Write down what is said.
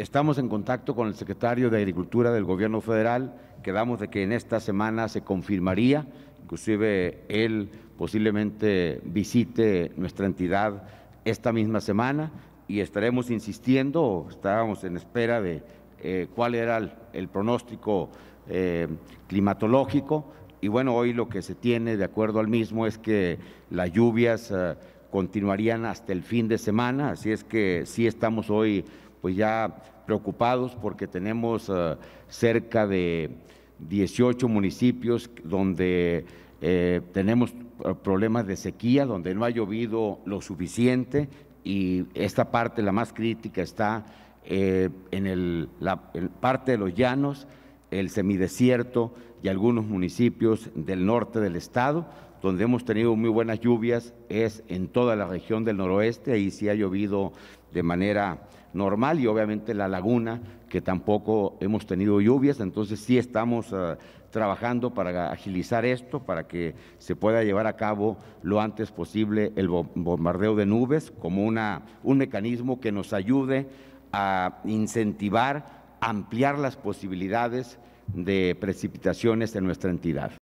Estamos en contacto con el secretario de Agricultura del Gobierno federal. Quedamos de que en esta semana se confirmaría, inclusive él posiblemente visite nuestra entidad esta misma semana y estaremos insistiendo, estábamos en espera de eh, cuál era el, pronóstico eh, climatológico y bueno, hoy lo que se tiene de acuerdo al mismo es que las lluvias eh, continuarían hasta el fin de semana, así es que sí estamos hoy pues ya preocupados porque tenemos eh, cerca de 18 municipios donde eh, tenemos problemas de sequía, donde no ha llovido lo suficiente y esta parte, la más crítica, está eh, en el, la parte de los llanos, el semidesierto y algunos municipios del norte del estado, donde hemos tenido muy buenas lluvias, es en toda la región del noroeste, ahí sí ha llovido de manera normal y obviamente la laguna, que tampoco hemos tenido lluvias, entonces sí estamos eh, trabajando para agilizar esto, para que se pueda llevar a cabo lo antes posible el bombardeo de nubes como una, un mecanismo que nos ayude a incentivar ampliar las posibilidades de precipitaciones en nuestra entidad.